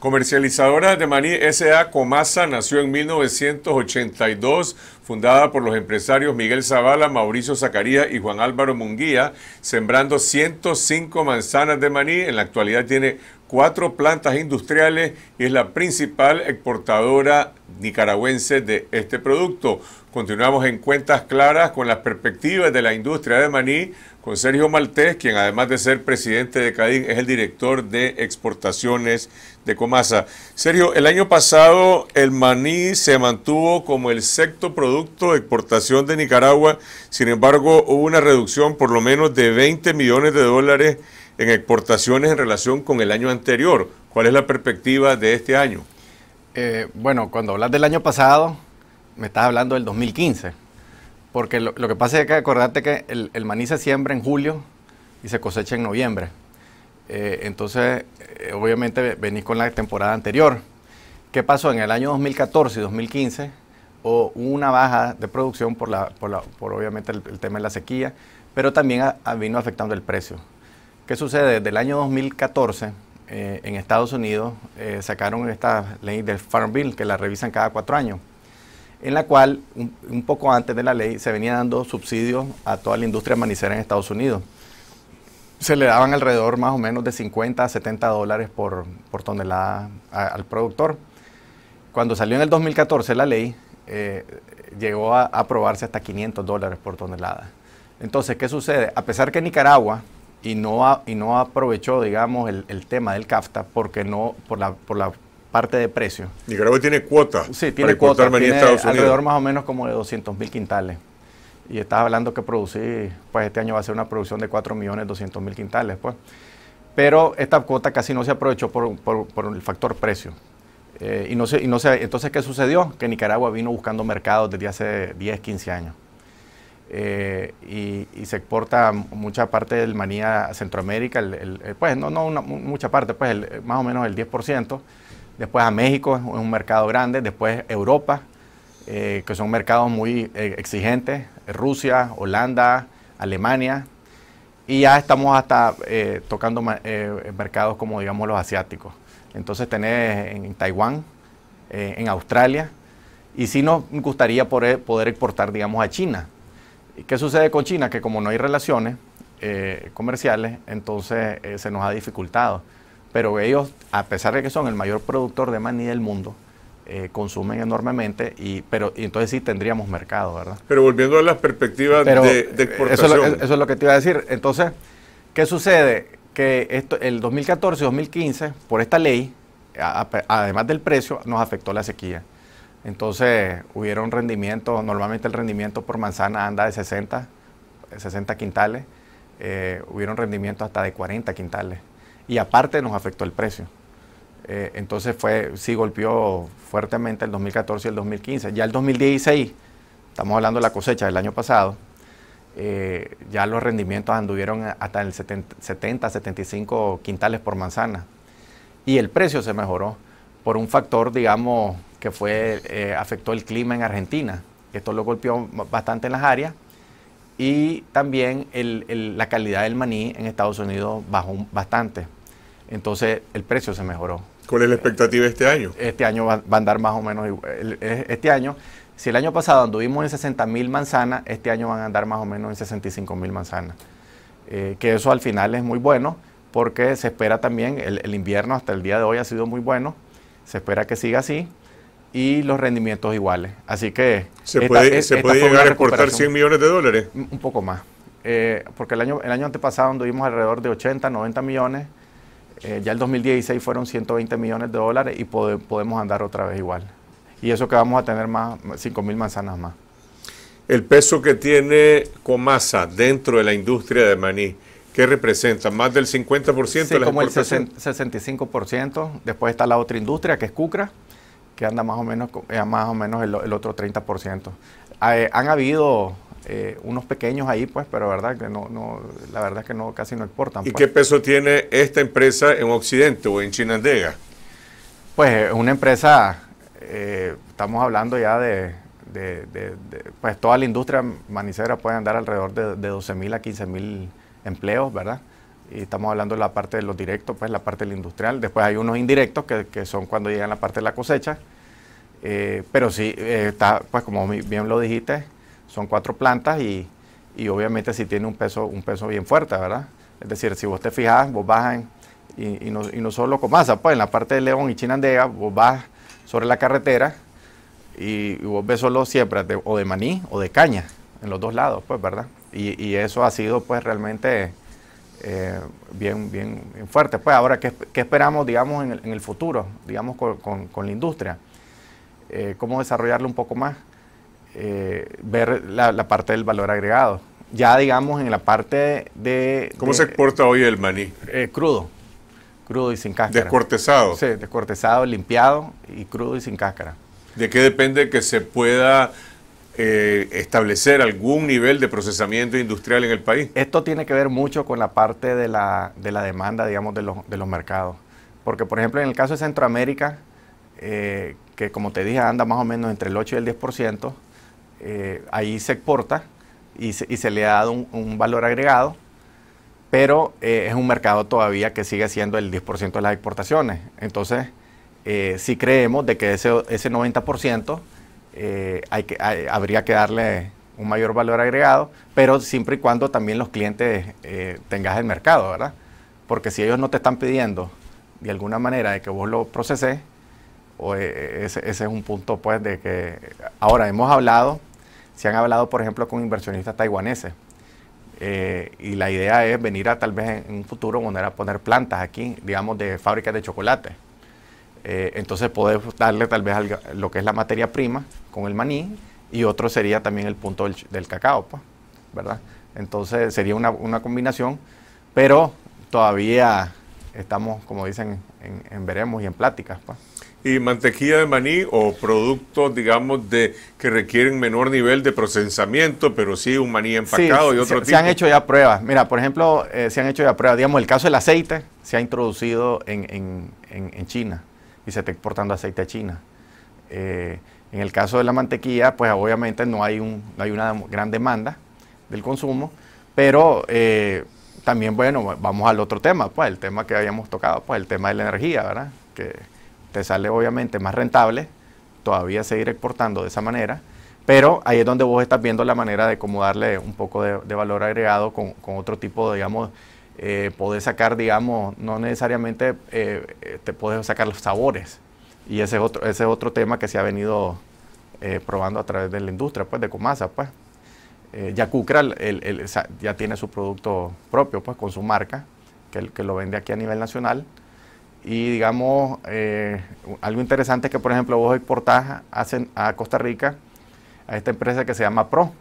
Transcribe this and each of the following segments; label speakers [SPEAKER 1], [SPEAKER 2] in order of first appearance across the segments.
[SPEAKER 1] Comercializadora de maní S.A. Comasa nació en 1982, fundada por los empresarios Miguel Zavala, Mauricio Zacarías y Juan Álvaro Munguía, sembrando 105 manzanas de maní. En la actualidad tiene cuatro plantas industriales y es la principal exportadora nicaragüense de este producto. Continuamos en cuentas claras con las perspectivas de la industria de maní con Sergio Maltés, quien además de ser presidente de Cadín es el director de exportaciones de Comasa. Sergio, el año pasado el maní se mantuvo como el sexto producto de exportación de Nicaragua, sin embargo hubo una reducción por lo menos de 20 millones de dólares en exportaciones en relación con el año anterior. ¿Cuál es la perspectiva de este año? Eh, bueno, cuando hablas del año pasado, me estás hablando del 2015.
[SPEAKER 2] Porque lo, que pasa es que acordate que el, el, maní se siembra en julio y se cosecha en noviembre. Eh, entonces, eh, obviamente venís con la temporada anterior. ¿Qué pasó? En el año 2014 y 2015 hubo una baja de producción por, la, por, la, por obviamente el, tema de la sequía, pero también vino afectando el precio. ¿Qué sucede? Desde el año 2014 eh, en Estados Unidos sacaron esta ley del Farm Bill que la revisan cada cuatro años en la cual un, poco antes de la ley se venía dando subsidios a toda la industria manicera en Estados Unidos. Se le daban alrededor más o menos de 50 a 70 dólares por, tonelada al productor. Cuando salió en el 2014 la ley, eh, llegó a aprobarse hasta 500 dólares por tonelada. Entonces, ¿qué sucede? A pesar que Nicaragua y no, y no aprovechó, digamos, el, el, tema del CAFTA porque no, por la, por la parte de
[SPEAKER 1] precio. Nicaragua tiene cuotas. Sí, tiene cuota, alrededor
[SPEAKER 2] más o menos como de 200 mil quintales. Y estás hablando que producir, pues este año va a ser una producción de 4 millones mil quintales, pues. Pero esta cuota casi no se aprovechó por, el factor precio. Eh, y no sé, no entonces, ¿qué sucedió? Que Nicaragua vino buscando mercados desde hace 10, 15 años. Eh, y, se exporta mucha parte del manía a Centroamérica, pues no, no mucha parte, pues más o menos el 10% después a México, es un mercado grande, después Europa, eh, que son mercados muy eh, exigentes, Rusia, Holanda, Alemania, y ya estamos hasta eh, tocando mercados como digamos los asiáticos. Entonces tenés en Taiwán, en Australia, y sí nos gustaría poder, exportar digamos a China. ¿Qué sucede con China? Que como no hay relaciones comerciales, entonces se nos ha dificultado. Pero ellos, a pesar de que son el mayor productor de maní del mundo, eh, consumen enormemente, y, pero entonces sí tendríamos mercado, ¿verdad?
[SPEAKER 1] Pero volviendo a las perspectivas de, eh, exportación. Eso
[SPEAKER 2] es, lo, que te iba a decir. Entonces, ¿qué sucede? Que el 2014 2015, por esta ley, además del precio, nos afectó la sequía. Entonces, hubieron rendimientos, normalmente el rendimiento por manzana anda de 60, 60 quintales, eh, hubieron rendimientos hasta de 40 quintales y aparte nos afectó el precio. Eh, entonces fue, sí golpeó fuertemente el 2014 y el 2015. Ya el 2016, estamos hablando de la cosecha del año pasado, eh, ya los rendimientos anduvieron hasta el 70, 75 quintales por manzana. Y el precio se mejoró por un factor, digamos, que fue, eh, afectó el clima en Argentina. Esto lo golpeó bastante en las áreas. Y también la calidad del maní en Estados Unidos bajó bastante. Entonces el precio se mejoró.
[SPEAKER 1] ¿Cuál es la expectativa este año?
[SPEAKER 2] Este año va, a andar más o menos igual. Eh, este año, si el año pasado anduvimos en 60 mil manzanas, este año van a andar más o menos en 65 mil manzanas. Eh, que eso al final es muy bueno porque se espera también, el, invierno hasta el día de hoy ha sido muy bueno, se espera que siga así y los rendimientos iguales. Así que... ¿Se puede, llegar a exportar 100
[SPEAKER 1] millones de dólares? Un poco más.
[SPEAKER 2] Eh, porque el año, el año antepasado anduvimos alrededor de 80, 90 millones eh, ya el 2016 fueron 120 millones de dólares y podemos andar otra vez igual. Y eso que vamos a tener más, 5 mil manzanas más.
[SPEAKER 1] El peso que tiene Comasa dentro de la industria de maní, ¿qué representa? ¿Más del 50% de la como el
[SPEAKER 2] 65%. Después está la otra industria, que es Cucra, que anda más o menos, eh, más o menos el, otro 30%. Eh, han habido eh, unos pequeños ahí, pues, pero verdad que no, no, la verdad es que no, casi no exportan. ¿Y pues. qué
[SPEAKER 1] peso tiene esta empresa en Occidente o en Chinandega?
[SPEAKER 2] Pues eh, una empresa, eh, estamos hablando ya de, pues toda la industria manicera puede andar alrededor de, de 12 mil a 15 mil empleos, ¿verdad? Y estamos hablando de la parte de los directos, pues la parte industrial. Después hay unos indirectos que, son cuando llegan la parte de la cosecha. pero sí, está, pues como bien lo dijiste, son cuatro plantas y, obviamente si tiene un peso, un peso bien fuerte, ¿verdad? Es decir, si vos te fijas, vos bajas y, no, y, no, solo pues en la parte de León y Chinandega, vos vas sobre la carretera y, vos ves solo siembras o de maní o de caña, en los dos lados, pues, ¿verdad? Y, eso ha sido, pues, realmente eh, bien, bien, fuerte. Pues ahora, ¿qué, qué esperamos, digamos, en el, en el, futuro, digamos, con, la industria? Eh, ¿Cómo desarrollarlo un poco más? Eh, ver la, parte del valor agregado. Ya digamos en la parte de... ¿Cómo se
[SPEAKER 1] exporta hoy el maní?
[SPEAKER 2] Eh, crudo, crudo y sin cáscara. ¿Descortezado? Sí, descortezado, limpiado y crudo y sin
[SPEAKER 1] cáscara. ¿De qué depende que se pueda eh, establecer algún nivel de procesamiento industrial en el país?
[SPEAKER 2] Esto tiene que ver mucho con la parte de la, de la demanda, digamos, de los, de los mercados. Porque, por ejemplo, en el caso de Centroamérica, eh, que como te dije anda más o menos entre el 8 y el 10%, eh, ahí se exporta y se, le ha dado un, valor agregado, pero eh, es un mercado todavía que sigue siendo el 10% de las exportaciones. Entonces, eh, si creemos de que ese, 90% hay que, habría que darle un mayor valor agregado, pero siempre y cuando también los clientes tengas el mercado, ¿verdad? Porque si ellos no te están pidiendo de alguna manera de que vos lo proceses, ese, ese, es un punto pues de que ahora hemos hablado se han hablado, por ejemplo, con inversionistas taiwaneses. Eh, y la idea es venir a tal vez en un futuro poner a poner plantas aquí, digamos, de fábricas de chocolate. Eh, entonces poder darle tal vez lo que es la materia prima con el maní y otro sería también el punto del, cacao, pues, ¿verdad? Entonces sería una, combinación, pero todavía estamos, como dicen, en, veremos y en pláticas. Pues
[SPEAKER 1] y mantequilla de maní o productos, digamos, de que requieren menor nivel de procesamiento, pero sí un maní empacado y otro se, tipo. Se han hecho
[SPEAKER 2] ya pruebas. Mira, por ejemplo, eh, se han hecho ya pruebas. Digamos, el caso del aceite se ha introducido en, China y se está exportando aceite a China. Eh, en el caso de la mantequilla, pues obviamente no hay, un, hay una gran demanda del consumo, pero eh, también, bueno, vamos al otro tema, pues el tema que habíamos tocado, pues el tema de la energía, ¿verdad? Que, te sale obviamente más rentable todavía seguir exportando de esa manera, pero ahí es donde vos estás viendo la manera de cómo darle un poco de, valor agregado con, otro tipo, de, digamos, eh, poder sacar, digamos, no necesariamente eh, te puedes sacar los sabores. Y ese es otro, ese otro tema que se ha venido eh, probando a través de la industria, pues, de Comasa, pues. ya Cucra ya tiene su producto propio, pues, con su marca, que, que lo vende aquí a nivel nacional y digamos, eh, algo interesante es que, por ejemplo, vos exportás a, a Costa Rica a esta empresa que se llama Pro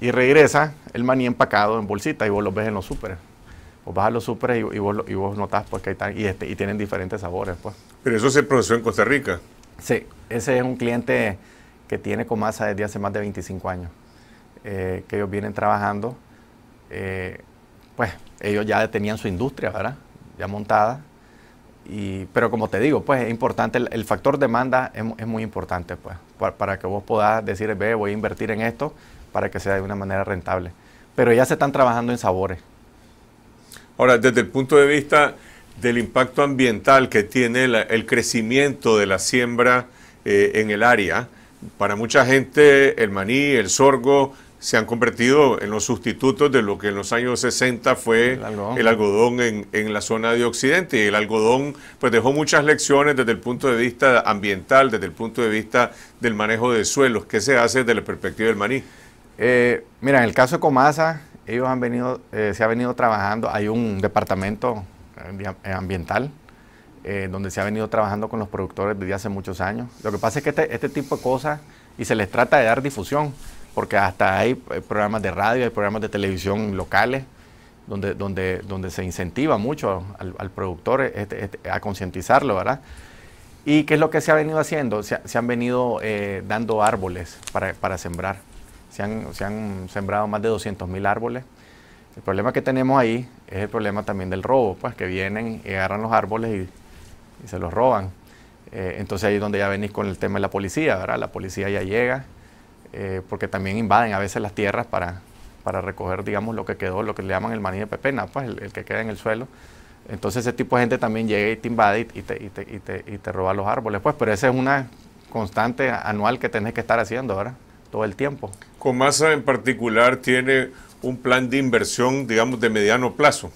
[SPEAKER 2] y regresa el maní empacado en bolsita y vos lo ves en los súper. Vos vas a los súperes y, vos, y notas pues, que hay este, y, tienen diferentes sabores. Pues. Pero eso se procesó en Costa Rica. Sí, ese es un cliente que tiene con masa desde hace más de 25 años, eh, que ellos vienen trabajando. Eh, pues ellos ya tenían su industria, ¿verdad? Ya montada pero como te digo, pues es importante, el, factor demanda es, muy importante, pues, para, que vos puedas decir, ve, voy a invertir en esto para que sea de una manera rentable. Pero ya se están trabajando en sabores.
[SPEAKER 1] Ahora, desde el punto de vista del impacto ambiental que tiene el crecimiento de la siembra eh, en el área, para mucha gente el maní, el sorgo, se han convertido en los sustitutos de lo que en los años 60 fue el algodón, en, la zona de Occidente. Y el algodón pues dejó muchas lecciones desde el punto de vista ambiental, desde el punto de vista del manejo de suelos. ¿Qué se hace desde la perspectiva del maní? Eh,
[SPEAKER 2] mira, en el caso de Comasa, ellos han venido,
[SPEAKER 1] eh, se ha venido trabajando, hay un departamento
[SPEAKER 2] eh, ambiental donde se ha venido trabajando con los productores desde hace muchos años. Lo que pasa es que este, este tipo de cosas y se les trata de dar difusión porque hasta hay programas de radio, hay programas de televisión locales, donde, donde, donde se incentiva mucho al, productor este, este, a concientizarlo, ¿verdad? ¿Y qué es lo que se ha venido haciendo? Se, han venido eh, dando árboles para, sembrar. Se han, se han, sembrado más de 200 mil árboles. El problema que tenemos ahí es el problema también del robo, pues que vienen y agarran los árboles y, se los roban. Eh, entonces ahí es donde ya venís con el tema de la policía, ¿verdad? La policía ya llega, eh, porque también invaden a veces las tierras para, para recoger, digamos, lo que quedó, lo que le llaman el maní de pepena, pues el, que queda en el suelo. Entonces ese tipo de gente también llega y te invade y te, y te, roba los árboles, pues, pero esa es una constante anual
[SPEAKER 1] que tenés que estar haciendo, ¿verdad? Todo el tiempo. Comasa en particular tiene un plan de inversión, digamos, de mediano plazo.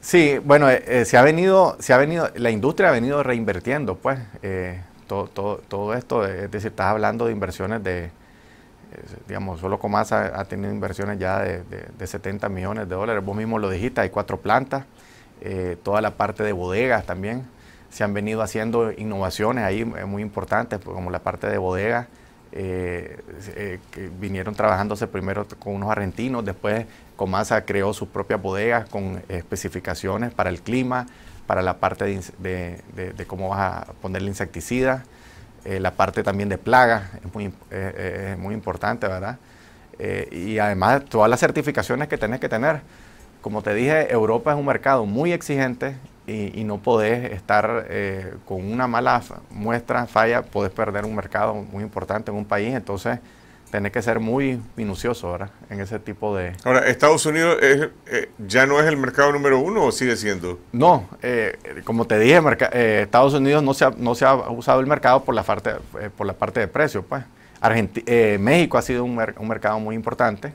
[SPEAKER 2] Sí, bueno, eh, eh, se ha venido, se ha venido, la industria ha venido reinvirtiendo, pues, todo, todo, todo, esto, es decir, estás hablando de inversiones de, digamos, solo Comasa ha tenido inversiones ya de, 70 millones de dólares. Vos mismo lo dijiste, hay cuatro plantas, eh, toda la parte de bodegas también. Se han venido haciendo innovaciones ahí eh, muy importantes, pues, como la parte de bodegas. Eh, vinieron trabajándose primero con unos argentinos, después Comasa creó sus propias bodegas con especificaciones para el clima, para la parte de, de cómo vas a ponerle insecticida eh, la parte también de plagas eh, eh, es muy, importante, ¿verdad? y además todas las certificaciones que tenés que tener. Como te dije, Europa es un mercado muy exigente y, y no podés estar con una mala muestra, falla, podés perder un mercado muy importante en un país. Entonces, tiene que ser muy minucioso ahora en ese tipo de...
[SPEAKER 1] Ahora, ¿Estados Unidos eh, ya no es el mercado número uno o sigue siendo? No, eh,
[SPEAKER 2] como te dije, eh, Estados Unidos no se, ha, no se ha usado el mercado por la parte, por la parte de precio Pues. México ha sido un, mercado muy importante.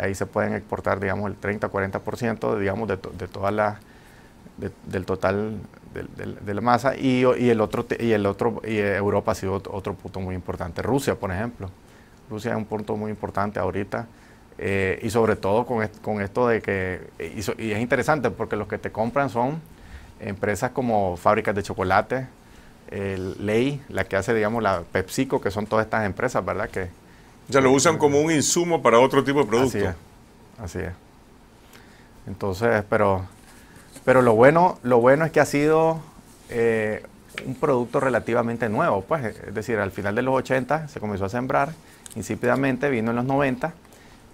[SPEAKER 2] ahí se pueden exportar, digamos, el 30-40% de, de toda la, del total de, de, la masa y, y el otro y el otro y Europa ha sido otro punto muy importante Rusia por ejemplo Rusia es un punto muy importante ahorita. Eh, y sobre todo con, esto de que, y, y, es interesante porque los que te compran son empresas como fábricas de chocolate, Ley, la que hace, digamos, la PepsiCo, que son todas estas empresas, ¿verdad? Que,
[SPEAKER 1] ya lo usan como un insumo para otro tipo de producto. Así es. Así es. Entonces, pero,
[SPEAKER 2] pero lo, bueno, lo bueno es que ha sido eh, un producto relativamente nuevo, pues, es decir, al final de los 80 se comenzó a sembrar, insípidamente vino en los 90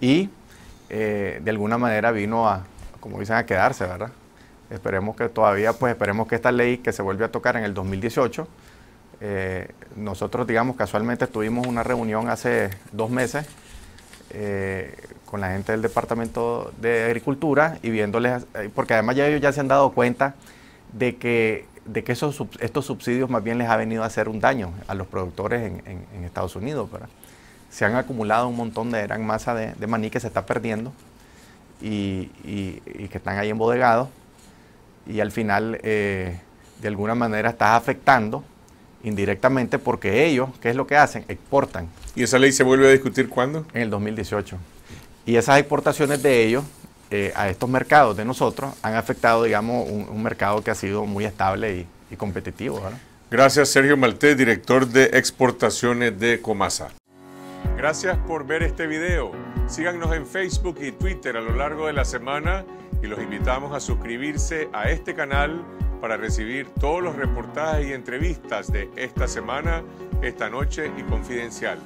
[SPEAKER 2] y eh, de alguna manera vino a, como dicen, a quedarse, ¿verdad? Esperemos que todavía, pues esperemos que esta ley que se vuelve a tocar en el 2018, eh, nosotros, digamos, casualmente tuvimos una reunión hace dos meses eh, con la gente del Departamento de Agricultura y viéndoles, porque además ya ellos ya se han dado cuenta de que de que esos, estos subsidios más bien les ha venido a hacer un daño a los productores en, Estados Unidos. Se han acumulado un montón de gran masa de, maní que se está perdiendo y, que están ahí embodegados y al final eh, de alguna manera está afectando indirectamente porque ellos, ¿qué es lo que hacen? Exportan. ¿Y esa ley se vuelve a discutir cuándo? En el 2018. Y esas exportaciones de ellos eh, a estos mercados de nosotros han afectado, digamos, un, mercado que ha sido muy estable y, competitivo.
[SPEAKER 1] Gracias, Sergio Maltés, director de exportaciones de Comasa. Gracias por ver este video. Síganos en Facebook y Twitter a lo largo de la semana y los invitamos a suscribirse a este canal para recibir todos los reportajes y entrevistas de esta semana, esta noche y confidencial.